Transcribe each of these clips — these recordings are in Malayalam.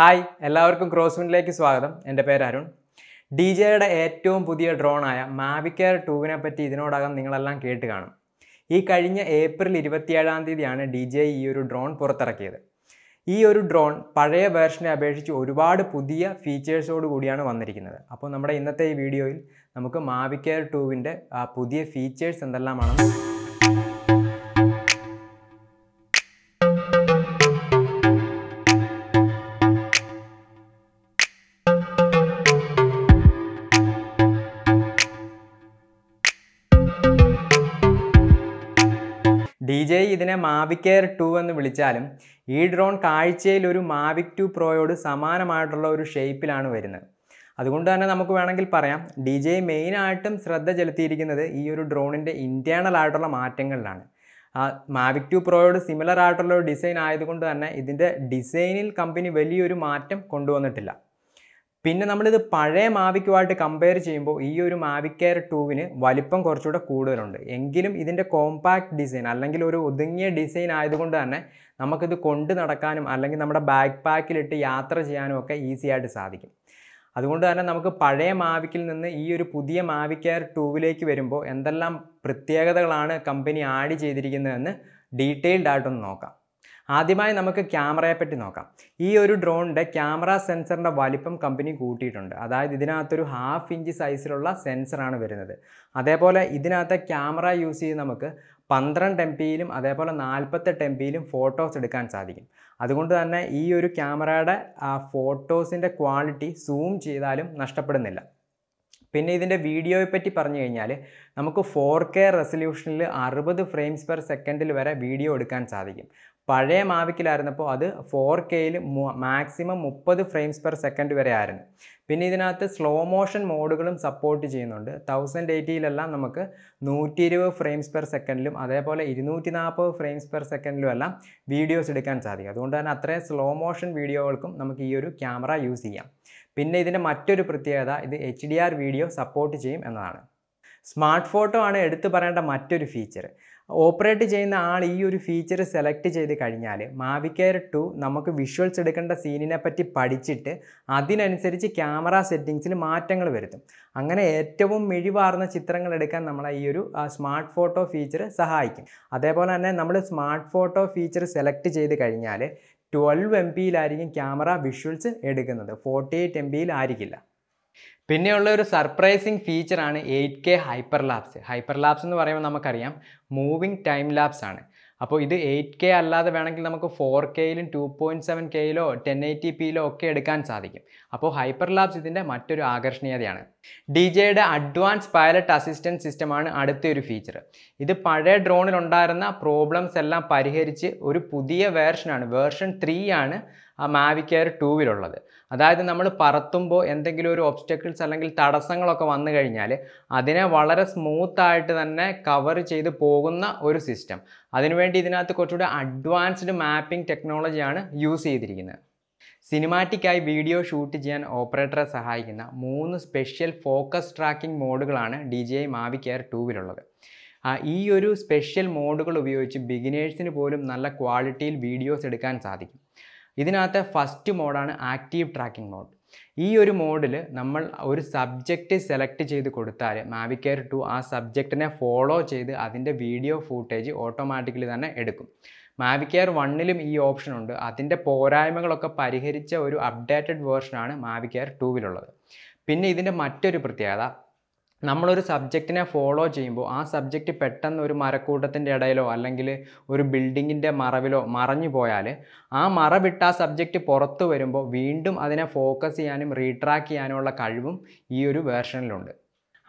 ഹായ് എല്ലാവർക്കും ക്രോസ്മിനിലേക്ക് സ്വാഗതം എൻ്റെ പേര് അരുൺ ഡി ജെയുടെ ഏറ്റവും പുതിയ ഡ്രോണായ മാവിക്കയർ ടൂവിനെ പറ്റി ഇതിനോടകം നിങ്ങളെല്ലാം കേട്ട് കാണും ഈ കഴിഞ്ഞ ഏപ്രിൽ ഇരുപത്തിയേഴാം തീയതിയാണ് ഡി ജെ ഈ ഒരു ഡ്രോൺ പുറത്തിറക്കിയത് ഈ ഒരു ഡ്രോൺ പഴയ വേർഷനെ അപേക്ഷിച്ച് ഒരുപാട് പുതിയ ഫീച്ചേഴ്സോട് കൂടിയാണ് വന്നിരിക്കുന്നത് അപ്പോൾ നമ്മുടെ ഇന്നത്തെ ഈ വീഡിയോയിൽ നമുക്ക് മാവിക്കയർ എയർ ടൂവിൻ്റെ പുതിയ ഫീച്ചേഴ്സ് എന്തെല്ലാമാണെന്ന് ഡി ജെ ഇതിനെ മാവിക് എയർ ടു എന്ന് വിളിച്ചാലും ഈ ഡ്രോൺ കാഴ്ചയിൽ ഒരു മാവിക് ടു പ്രോയോട് സമാനമായിട്ടുള്ള ഒരു ഷേപ്പിലാണ് വരുന്നത് അതുകൊണ്ട് തന്നെ നമുക്ക് വേണമെങ്കിൽ പറയാം ഡി ജെ മെയിനായിട്ടും ശ്രദ്ധ ചെലുത്തിയിരിക്കുന്നത് ഈ ഒരു ഡ്രോണിൻ്റെ ഇൻറ്റേണൽ ആയിട്ടുള്ള മാറ്റങ്ങളിലാണ് മാവിക് ടു പ്രോയോട് സിമിലർ ആയിട്ടുള്ള ഒരു ഡിസൈൻ ആയതുകൊണ്ട് തന്നെ ഇതിൻ്റെ ഡിസൈനിൽ കമ്പനി വലിയൊരു മാറ്റം കൊണ്ടുവന്നിട്ടില്ല പിന്നെ നമ്മളിത് പഴയ മാവിക്കുമായിട്ട് കമ്പയർ ചെയ്യുമ്പോൾ ഈ ഒരു മാവിക്കയർ ടൂവിന് വലിപ്പം കുറച്ചുകൂടെ കൂടുതലുണ്ട് എങ്കിലും ഇതിൻ്റെ കോമ്പാക്ട് ഡിസൈൻ അല്ലെങ്കിൽ ഒരു ഒതുങ്ങിയ ഡിസൈൻ ആയതുകൊണ്ട് തന്നെ നമുക്കിത് കൊണ്ട് നടക്കാനും അല്ലെങ്കിൽ നമ്മുടെ ബാക്ക് പാക്കിലിട്ട് യാത്ര ചെയ്യാനും ഒക്കെ ഈസി ആയിട്ട് സാധിക്കും അതുകൊണ്ട് തന്നെ നമുക്ക് പഴയ മാവിക്കിൽ നിന്ന് ഈ ഒരു പുതിയ മാവിക്കയർ ടൂവിലേക്ക് വരുമ്പോൾ എന്തെല്ലാം പ്രത്യേകതകളാണ് കമ്പനി ആഡ് ചെയ്തിരിക്കുന്നതെന്ന് ഡീറ്റെയിൽഡായിട്ടൊന്ന് നോക്കാം ആദ്യമായി നമുക്ക് ക്യാമറയെ പറ്റി നോക്കാം ഈ ഒരു ഡ്രോണിൻ്റെ ക്യാമറ സെൻസറിൻ്റെ വലിപ്പം കമ്പനി കൂട്ടിയിട്ടുണ്ട് അതായത് ഇതിനകത്തൊരു ഹാഫ് ഇഞ്ച് സൈസിലുള്ള സെൻസറാണ് വരുന്നത് അതേപോലെ ഇതിനകത്തെ ക്യാമറ യൂസ് ചെയ്ത് നമുക്ക് പന്ത്രണ്ട് എം പിയിലും അതേപോലെ നാൽപ്പത്തെട്ട് എം പിയിലും ഫോട്ടോസ് എടുക്കാൻ സാധിക്കും അതുകൊണ്ട് തന്നെ ഈ ഒരു ക്യാമറയുടെ ഫോട്ടോസിൻ്റെ ക്വാളിറ്റി സൂം ചെയ്താലും നഷ്ടപ്പെടുന്നില്ല പിന്നെ ഇതിൻ്റെ വീഡിയോയെ പറ്റി പറഞ്ഞു കഴിഞ്ഞാൽ നമുക്ക് ഫോർ കെ റെസൊല്യൂഷനിൽ അറുപത് ഫ്രെയിംസ് പെർ സെക്കൻഡിൽ വരെ വീഡിയോ എടുക്കാൻ സാധിക്കും പഴയ മാവിക്കിലായിരുന്നപ്പോൾ അത് ഫോർ കെയിൽ മാക്സിമം മുപ്പത് ഫ്രെയിംസ് പെർ സെക്കൻഡ് വരെ ആയിരുന്നു പിന്നെ ഇതിനകത്ത് സ്ലോ മോഷൻ മോഡുകളും സപ്പോർട്ട് ചെയ്യുന്നുണ്ട് തൗസൻഡ് എയ്റ്റിയിലെല്ലാം നമുക്ക് നൂറ്റി ഇരുപത് ഫ്രെയിംസ് പെർ സെക്കൻഡിലും അതേപോലെ ഇരുന്നൂറ്റി നാൽപ്പത് ഫ്രെയിംസ് പെർ സെക്കൻഡിലും എല്ലാം വീഡിയോസ് എടുക്കാൻ സാധിക്കും അതുകൊണ്ട് തന്നെ അത്രയും സ്ലോ മോഷൻ വീഡിയോകൾക്കും നമുക്ക് ഈ ഒരു ക്യാമറ യൂസ് ചെയ്യാം പിന്നെ ഇതിൻ്റെ മറ്റൊരു പ്രത്യേകത ഇത് H D R video support ചെയ്യും എന്നതാണ് സ്മാർട്ട് ഫോട്ടോ ആണ് എടുത്തു പറയേണ്ട മറ്റൊരു ഫീച്ചർ ഓപ്പറേറ്റ് ചെയ്യുന്ന ആൾ ഈ ഒരു ഫീച്ചർ സെലക്ട് ചെയ്ത് കഴിഞ്ഞാൽ മാവിക്കയർ ടു നമുക്ക് വിഷ്വൽസ് എടുക്കേണ്ട സീനിനെ പറ്റി പഠിച്ചിട്ട് അതിനനുസരിച്ച് ക്യാമറ സെറ്റിങ്സിൽ മാറ്റങ്ങൾ വരുത്തും അങ്ങനെ ഏറ്റവും മിഴിവാർന്ന ചിത്രങ്ങൾ എടുക്കാൻ നമ്മളെ ഈ ഒരു സ്മാർട്ട് ഫോട്ടോ ഫീച്ചർ സഹായിക്കും അതേപോലെ തന്നെ നമ്മൾ സ്മാർട്ട് ഫോട്ടോ ഫീച്ചർ സെലക്ട് ചെയ്ത് കഴിഞ്ഞാൽ ട്വൽവ് എം പിയിലായിരിക്കും ക്യാമറ വിഷ്വൽസ് എടുക്കുന്നത് ഫോർട്ടി എയ്റ്റ് എം പിയിലായിരിക്കില്ല പിന്നെയുള്ള ഒരു സർപ്രൈസിങ് ഫീച്ചറാണ് eight K hyperlapse hyperlapse എന്ന് പറയുമ്പോൾ നമുക്കറിയാം മൂവിങ് ടൈം ലാബ്സ് ആണ് അപ്പോൾ ഇത് എയ്റ്റ് കെ അല്ലാതെ വേണമെങ്കിൽ നമുക്ക് ഫോർ കെയിലും ടു പോയിൻറ്റ് സെവൻ കെയിലോ ടെൻ എയ്റ്റി പിയിലോ ഒക്കെ എടുക്കാൻ സാധിക്കും അപ്പോൾ ഹൈപ്പർ ലാബ്സ് ഇതിൻ്റെ മറ്റൊരു ആകർഷണീയതയാണ് ഡി ജെയുടെ അഡ്വാൻസ് പൈലറ്റ് സിസ്റ്റം സിസ്റ്റമാണ് അടുത്തൊരു ഫീച്ചർ ഇത് പഴയ ഡ്രോണിലുണ്ടായിരുന്ന പ്രോബ്ലംസ് എല്ലാം പരിഹരിച്ച് ഒരു പുതിയ വേർഷനാണ് വേർഷൻ ത്രീ ആണ് ആ മാവിക് എയർ ടൂവിലുള്ളത് അതായത് നമ്മൾ പറത്തുമ്പോൾ എന്തെങ്കിലും ഒരു ഒബ്സ്റ്റക്കിൾസ് അല്ലെങ്കിൽ തടസ്സങ്ങളൊക്കെ വന്നു കഴിഞ്ഞാൽ അതിനെ വളരെ സ്മൂത്തായിട്ട് തന്നെ കവർ ചെയ്ത് പോകുന്ന ഒരു സിസ്റ്റം അതിനുവേണ്ടി ഇതിനകത്ത് കുറച്ചുകൂടി അഡ്വാൻസ്ഡ് മാപ്പിംഗ് ടെക്നോളജിയാണ് യൂസ് ചെയ്തിരിക്കുന്നത് സിനിമാറ്റിക്കായി വീഡിയോ ഷൂട്ട് ചെയ്യാൻ ഓപ്പറേറ്ററെ സഹായിക്കുന്ന മൂന്ന് സ്പെഷ്യൽ ഫോക്കസ് ട്രാക്കിംഗ് മോഡുകളാണ് D J I Mavic air ടൂവിലുള്ളത് ഈ ഒരു സ്പെഷ്യൽ മോഡുകൾ ഉപയോഗിച്ച് ബിഗിനേഴ്സിന് പോലും നല്ല ക്വാളിറ്റിയിൽ വീഡിയോസ് എടുക്കാൻ സാധിക്കും ഇതിനകത്ത് ഫസ്റ്റ് മോഡാണ് ആക്റ്റീവ് ട്രാക്കിംഗ് മോഡ് ഈ ഒരു മോഡിൽ നമ്മൾ ഒരു സബ്ജക്റ്റ് സെലക്ട് ചെയ്ത് കൊടുത്താൽ മാവിക്കെയർ ടു ആ സബ്ജക്റ്റിനെ ഫോളോ ചെയ്ത് അതിൻ്റെ വീഡിയോ ഫൂട്ടേജ് ഓട്ടോമാറ്റിക്കലി തന്നെ എടുക്കും മാവിക്കെയർ വണ്ണിലും ഈ ഓപ്ഷൻ ഉണ്ട് അതിൻ്റെ പോരായ്മകളൊക്കെ പരിഹരിച്ച ഒരു അപ്ഡേറ്റഡ് വേർഷനാണ് മാവിക്കെയർ ടൂവിലുള്ളത് പിന്നെ ഇതിൻ്റെ മറ്റൊരു പ്രത്യേകത നമ്മളൊരു സബ്ജക്റ്റിനെ ഫോളോ ചെയ്യുമ്പോൾ ആ സബ്ജക്റ്റ് പെട്ടെന്ന് ഒരു മരക്കൂട്ടത്തിൻ്റെ ഇടയിലോ അല്ലെങ്കിൽ ഒരു ബിൽഡിങ്ങിൻ്റെ മറവിലോ മറഞ്ഞു പോയാൽ ആ വിട്ട് ആ സബ്ജക്റ്റ് പുറത്തു വരുമ്പോൾ വീണ്ടും അതിനെ ഫോക്കസ് ചെയ്യാനും റീട്രാക്ക് ചെയ്യാനുമുള്ള കഴിവും ഈ ഒരു വേർഷനിലുണ്ട്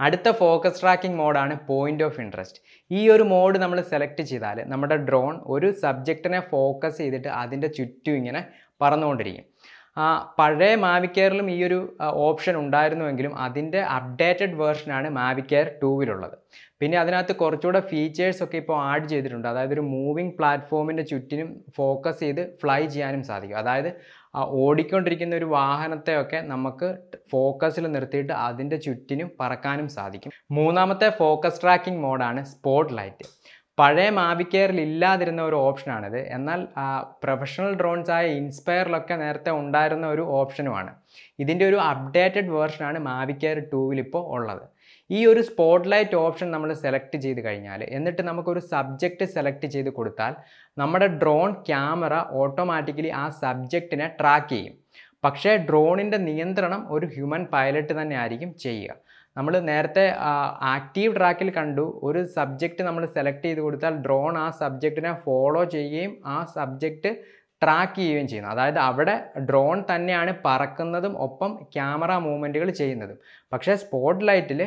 അടുത്ത ഫോക്കസ് ട്രാക്കിംഗ് മോഡാണ് പോയിൻ്റ് ഓഫ് ഇൻട്രസ്റ്റ് ഈ ഒരു മോഡ് നമ്മൾ സെലക്ട് ചെയ്താൽ നമ്മുടെ ഡ്രോൺ ഒരു സബ്ജക്റ്റിനെ ഫോക്കസ് ചെയ്തിട്ട് അതിൻ്റെ ചുറ്റും ഇങ്ങനെ പറന്നുകൊണ്ടിരിക്കും ആ പഴയ മാവിക്കെയറിലും ഈ ഒരു ഓപ്ഷൻ ഉണ്ടായിരുന്നുവെങ്കിലും അതിൻ്റെ അപ്ഡേറ്റഡ് വേർഷനാണ് മാവിക്കെയർ ടൂവിലുള്ളത് പിന്നെ അതിനകത്ത് കുറച്ചുകൂടെ ഫീച്ചേഴ്സ് ഒക്കെ ഇപ്പോൾ ആഡ് ചെയ്തിട്ടുണ്ട് അതായത് ഒരു മൂവിങ് പ്ലാറ്റ്ഫോമിൻ്റെ ചുറ്റിനും ഫോക്കസ് ചെയ്ത് ഫ്ലൈ ചെയ്യാനും സാധിക്കും അതായത് ഓടിക്കൊണ്ടിരിക്കുന്ന ഒരു വാഹനത്തെയൊക്കെ നമുക്ക് ഫോക്കസിൽ നിർത്തിയിട്ട് അതിൻ്റെ ചുറ്റിനും പറക്കാനും സാധിക്കും മൂന്നാമത്തെ ഫോക്കസ് ട്രാക്കിംഗ് മോഡാണ് സ്പോട്ട് ലൈറ്റ് പഴയ മാവിക്കെയറിൽ ഇല്ലാതിരുന്ന ഒരു ഓപ്ഷനാണിത് എന്നാൽ പ്രൊഫഷണൽ ഡ്രോൺസ് ആയ ഇൻസ്പയറിലൊക്കെ നേരത്തെ ഉണ്ടായിരുന്ന ഒരു ഓപ്ഷനുമാണ് ഇതിൻ്റെ ഒരു അപ്ഡേറ്റഡ് വേർഷനാണ് മാവിക്കെയർ ടൂവിൽ ഇപ്പോൾ ഉള്ളത് ഈ ഒരു സ്പോട്ട് ലൈറ്റ് ഓപ്ഷൻ നമ്മൾ സെലക്ട് ചെയ്ത് കഴിഞ്ഞാൽ എന്നിട്ട് നമുക്കൊരു സബ്ജക്റ്റ് സെലക്ട് ചെയ്ത് കൊടുത്താൽ നമ്മുടെ ഡ്രോൺ ക്യാമറ ഓട്ടോമാറ്റിക്കലി ആ സബ്ജക്റ്റിനെ ട്രാക്ക് ചെയ്യും പക്ഷേ ഡ്രോണിൻ്റെ നിയന്ത്രണം ഒരു ഹ്യൂമൻ പൈലറ്റ് തന്നെ ആയിരിക്കും ചെയ്യുക നമ്മൾ നേരത്തെ ആക്റ്റീവ് ട്രാക്കിൽ കണ്ടു ഒരു സബ്ജക്റ്റ് നമ്മൾ സെലക്ട് ചെയ്ത് കൊടുത്താൽ ഡ്രോൺ ആ സബ്ജക്റ്റിനെ ഫോളോ ചെയ്യുകയും ആ സബ്ജക്റ്റ് ട്രാക്ക് ചെയ്യുകയും ചെയ്യുന്നു അതായത് അവിടെ ഡ്രോൺ തന്നെയാണ് പറക്കുന്നതും ഒപ്പം ക്യാമറ മൂവ്മെൻറ്റുകൾ ചെയ്യുന്നതും പക്ഷേ സ്പോട്ട് ലൈറ്റിൽ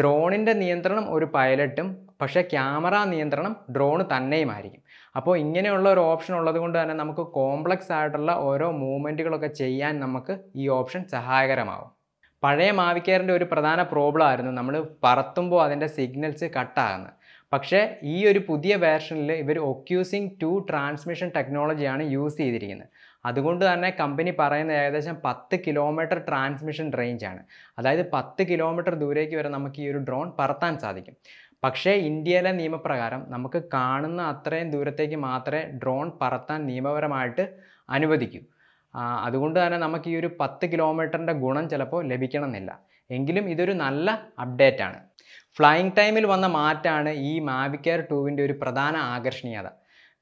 ഡ്രോണിൻ്റെ നിയന്ത്രണം ഒരു പൈലറ്റും പക്ഷേ ക്യാമറ നിയന്ത്രണം ഡ്രോൺ തന്നെയുമായിരിക്കും അപ്പോൾ ഇങ്ങനെയുള്ള ഒരു ഓപ്ഷൻ ഉള്ളത് കൊണ്ട് തന്നെ നമുക്ക് കോംപ്ലക്സ് ആയിട്ടുള്ള ഓരോ മൂവ്മെൻറ്റുകളൊക്കെ ചെയ്യാൻ നമുക്ക് ഈ ഓപ്ഷൻ സഹായകരമാകും പഴയ മാവിക്കയറിൻ്റെ ഒരു പ്രധാന പ്രോബ്ലം ആയിരുന്നു നമ്മൾ പറത്തുമ്പോൾ അതിൻ്റെ സിഗ്നൽസ് കട്ടാകുന്നത് പക്ഷേ ഈ ഒരു പുതിയ വേർഷനിൽ ഇവർ ഒക്യൂസിങ് ടു ട്രാൻസ്മിഷൻ ടെക്നോളജിയാണ് യൂസ് ചെയ്തിരിക്കുന്നത് അതുകൊണ്ട് തന്നെ കമ്പനി പറയുന്നത് ഏകദേശം പത്ത് കിലോമീറ്റർ ട്രാൻസ്മിഷൻ റേഞ്ചാണ് അതായത് പത്ത് കിലോമീറ്റർ ദൂരേക്ക് വരെ നമുക്ക് ഈ ഒരു ഡ്രോൺ പറത്താൻ സാധിക്കും പക്ഷേ ഇന്ത്യയിലെ നിയമപ്രകാരം നമുക്ക് കാണുന്ന അത്രയും ദൂരത്തേക്ക് മാത്രമേ ഡ്രോൺ പറത്താൻ നിയമപരമായിട്ട് അനുവദിക്കൂ അതുകൊണ്ട് തന്നെ നമുക്ക് ഈ ഒരു പത്ത് കിലോമീറ്ററിൻ്റെ ഗുണം ചിലപ്പോൾ ലഭിക്കണമെന്നില്ല എങ്കിലും ഇതൊരു നല്ല അപ്ഡേറ്റ് ആണ് ഫ്ലൈയിങ് ടൈമിൽ വന്ന മാറ്റാണ് ഈ മാവിക്കെയർ ടൂവിൻ്റെ ഒരു പ്രധാന ആകർഷണീയത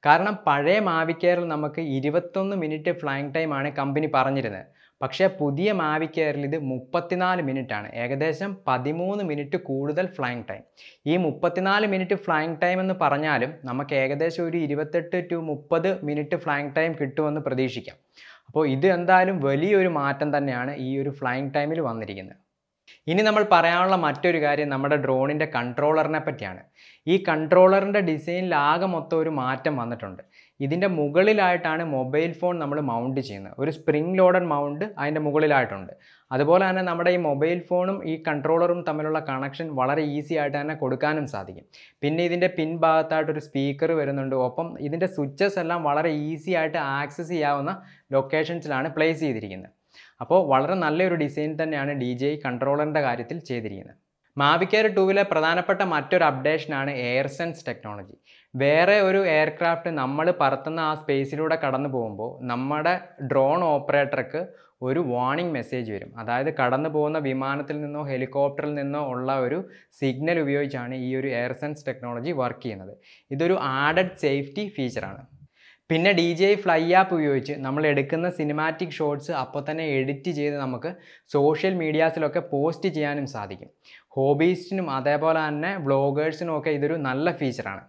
കാരണം പഴയ മാവിക്കെയറിൽ നമുക്ക് ഇരുപത്തൊന്ന് മിനിറ്റ് ഫ്ലൈയിങ് ടൈമാണ് കമ്പനി പറഞ്ഞിരുന്നത് പക്ഷേ പുതിയ മാവിക്കെയറിൽ ഇത് മുപ്പത്തിനാല് മിനിറ്റാണ് ഏകദേശം പതിമൂന്ന് മിനിറ്റ് കൂടുതൽ ഫ്ലൈങ് ടൈം ഈ മുപ്പത്തിനാല് മിനിറ്റ് ഫ്ലൈങ് ടൈം എന്ന് പറഞ്ഞാലും നമുക്ക് ഏകദേശം ഒരു ഇരുപത്തെട്ട് ടു മുപ്പത് മിനിറ്റ് ഫ്ലൈങ് ടൈം കിട്ടുമെന്ന് പ്രതീക്ഷിക്കാം അപ്പോൾ ഇത് എന്തായാലും വലിയൊരു മാറ്റം തന്നെയാണ് ഈ ഒരു ഫ്ലൈങ് ടൈമിൽ വന്നിരിക്കുന്നത് ഇനി നമ്മൾ പറയാനുള്ള മറ്റൊരു കാര്യം നമ്മുടെ ഡ്രോണിൻ്റെ കൺട്രോളറിനെ പറ്റിയാണ് ഈ കൺട്രോളറിൻ്റെ ഡിസൈനിൽ ആകെ മൊത്തം ഒരു മാറ്റം വന്നിട്ടുണ്ട് ഇതിൻ്റെ മുകളിലായിട്ടാണ് മൊബൈൽ ഫോൺ നമ്മൾ മൗണ്ട് ചെയ്യുന്നത് ഒരു സ്പ്രിംഗ് ലോഡൻ മൗണ്ട് അതിൻ്റെ മുകളിലായിട്ടുണ്ട് അതുപോലെ തന്നെ നമ്മുടെ ഈ മൊബൈൽ ഫോണും ഈ കൺട്രോളറും തമ്മിലുള്ള കണക്ഷൻ വളരെ ഈസി ആയിട്ട് തന്നെ കൊടുക്കാനും സാധിക്കും പിന്നെ ഇതിൻ്റെ പിൻഭാഗത്തായിട്ടൊരു സ്പീക്കർ വരുന്നുണ്ട് ഒപ്പം ഇതിൻ്റെ സ്വിച്ചസ് എല്ലാം വളരെ ഈസി ആയിട്ട് ആക്സസ് ചെയ്യാവുന്ന ലൊക്കേഷൻസിലാണ് പ്ലേസ് ചെയ്തിരിക്കുന്നത് അപ്പോൾ വളരെ നല്ലൊരു ഡിസൈൻ തന്നെയാണ് ഡി ജെ കൺട്രോളറിൻ്റെ കാര്യത്തിൽ ചെയ്തിരിക്കുന്നത് മാവിക്കയർ ടൂവിലെ പ്രധാനപ്പെട്ട മറ്റൊരു അപ്ഡേഷനാണ് എയർസെൻസ് ടെക്നോളജി വേറെ ഒരു എയർക്രാഫ്റ്റ് നമ്മൾ പറത്തുന്ന ആ സ്പേസിലൂടെ കടന്നു പോകുമ്പോൾ നമ്മുടെ ഡ്രോൺ ഓപ്പറേറ്റർക്ക് ഒരു വാർണിംഗ് മെസ്സേജ് വരും അതായത് കടന്നു പോകുന്ന വിമാനത്തിൽ നിന്നോ ഹെലികോപ്റ്ററിൽ നിന്നോ ഉള്ള ഒരു സിഗ്നൽ ഉപയോഗിച്ചാണ് ഈ ഒരു എയർസെൻസ് ടെക്നോളജി വർക്ക് ചെയ്യുന്നത് ഇതൊരു ആഡഡ് സേഫ്റ്റി ഫീച്ചറാണ് പിന്നെ ഡി ജെ ഫ്ലൈ ആപ്പ് ഉപയോഗിച്ച് നമ്മൾ എടുക്കുന്ന സിനിമാറ്റിക് ഷോട്ട്സ് അപ്പോൾ തന്നെ എഡിറ്റ് ചെയ്ത് നമുക്ക് സോഷ്യൽ മീഡിയാസിലൊക്കെ പോസ്റ്റ് ചെയ്യാനും സാധിക്കും ഹോബീസ്റ്റിനും അതേപോലെ തന്നെ വ്ളോഗേഴ്സിനും ഒക്കെ ഇതൊരു നല്ല ഫീച്ചറാണ്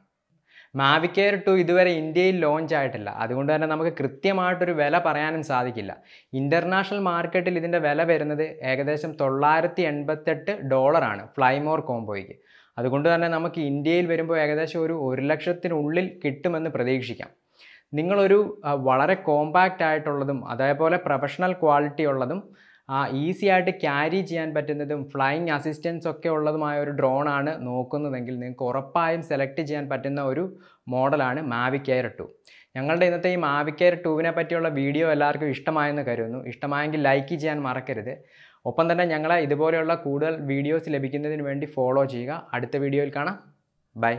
മാവിക് എയർ ടു ഇതുവരെ ഇന്ത്യയിൽ ലോഞ്ച് ആയിട്ടില്ല അതുകൊണ്ട് തന്നെ നമുക്ക് കൃത്യമായിട്ടൊരു വില പറയാനും സാധിക്കില്ല ഇൻ്റർനാഷണൽ മാർക്കറ്റിൽ ഇതിൻ്റെ വില വരുന്നത് ഏകദേശം തൊള്ളായിരത്തി എൺപത്തെട്ട് ഡോളറാണ് ഫ്ലൈമോർ കോംബോയ്ക്ക് അതുകൊണ്ട് തന്നെ നമുക്ക് ഇന്ത്യയിൽ വരുമ്പോൾ ഏകദേശം ഒരു ഒരു ലക്ഷത്തിനുള്ളിൽ കിട്ടുമെന്ന് പ്രതീക്ഷിക്കാം നിങ്ങളൊരു വളരെ കോമ്പാക്റ്റ് ആയിട്ടുള്ളതും അതേപോലെ പ്രൊഫഷണൽ ക്വാളിറ്റി ഉള്ളതും ആ ഈസി ആയിട്ട് ക്യാരി ചെയ്യാൻ പറ്റുന്നതും ഫ്ലൈയിങ് അസിസ്റ്റൻസ് ഒക്കെ ഉള്ളതുമായ ഒരു ഡ്രോണാണ് നോക്കുന്നതെങ്കിൽ നിങ്ങൾക്ക് ഉറപ്പായും സെലക്ട് ചെയ്യാൻ പറ്റുന്ന ഒരു മോഡലാണ് മാവിക് എയർ ടു ഞങ്ങളുടെ ഇന്നത്തെ ഈ മാവിക് എയർ ടുവിനെ പറ്റിയുള്ള വീഡിയോ എല്ലാവർക്കും ഇഷ്ടമായെന്ന് കരുതുന്നു ഇഷ്ടമായെങ്കിൽ ലൈക്ക് ചെയ്യാൻ മറക്കരുത് ഒപ്പം തന്നെ ഞങ്ങളെ ഇതുപോലെയുള്ള കൂടുതൽ വീഡിയോസ് ലഭിക്കുന്നതിന് വേണ്ടി ഫോളോ ചെയ്യുക അടുത്ത വീഡിയോയിൽ കാണാം ബൈ